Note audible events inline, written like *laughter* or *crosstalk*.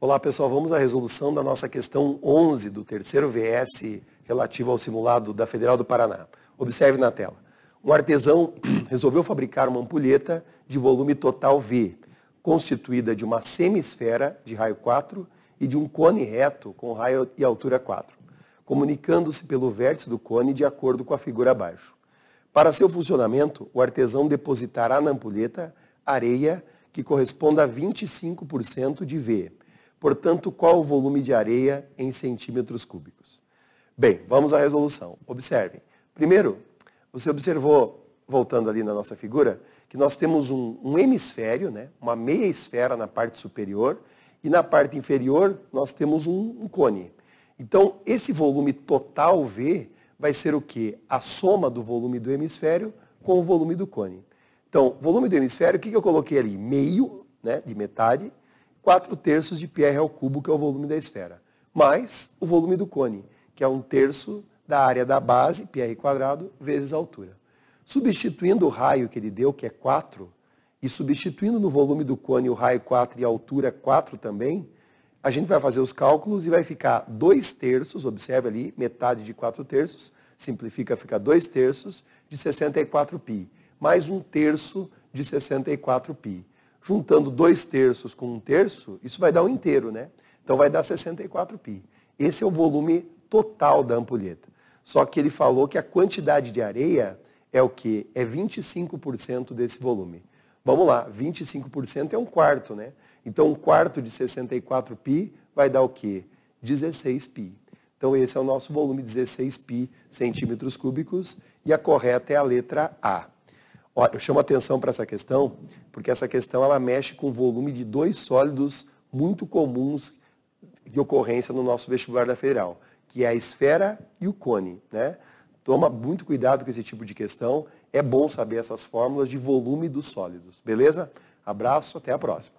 Olá, pessoal. Vamos à resolução da nossa questão 11 do terceiro VS relativo ao simulado da Federal do Paraná. Observe na tela. Um artesão *clears throat* resolveu fabricar uma ampulheta de volume total V, constituída de uma semisfera de raio 4 e de um cone reto com raio e altura 4, comunicando-se pelo vértice do cone de acordo com a figura abaixo. Para seu funcionamento, o artesão depositará na ampulheta areia que corresponda a 25% de V, Portanto, qual o volume de areia em centímetros cúbicos? Bem, vamos à resolução. Observem. Primeiro, você observou, voltando ali na nossa figura, que nós temos um, um hemisfério, né? uma meia esfera na parte superior, e na parte inferior nós temos um, um cone. Então, esse volume total V vai ser o quê? A soma do volume do hemisfério com o volume do cone. Então, volume do hemisfério, o que, que eu coloquei ali? Meio, né, de metade, 4 terços de PR ao cubo, que é o volume da esfera, mais o volume do cone, que é um terço da área da base, PR quadrado, vezes a altura. Substituindo o raio que ele deu, que é 4, e substituindo no volume do cone o raio 4 e a altura 4 também, a gente vai fazer os cálculos e vai ficar 2 terços, observe ali, metade de 4 terços, simplifica, fica 2 terços de 64π, mais um terço de 64π juntando dois terços com um terço, isso vai dar um inteiro, né? Então vai dar 64 pi. Esse é o volume total da ampulheta. Só que ele falou que a quantidade de areia é o que? É 25% desse volume. Vamos lá, 25% é um quarto, né? Então um quarto de 64 pi vai dar o que? 16 pi. Então esse é o nosso volume 16 pi centímetros cúbicos e a correta é a letra A. Olha, eu chamo atenção para essa questão porque essa questão ela mexe com o volume de dois sólidos muito comuns de ocorrência no nosso vestibular da Federal, que é a esfera e o cone. Né? Toma muito cuidado com esse tipo de questão. É bom saber essas fórmulas de volume dos sólidos. Beleza? Abraço, até a próxima.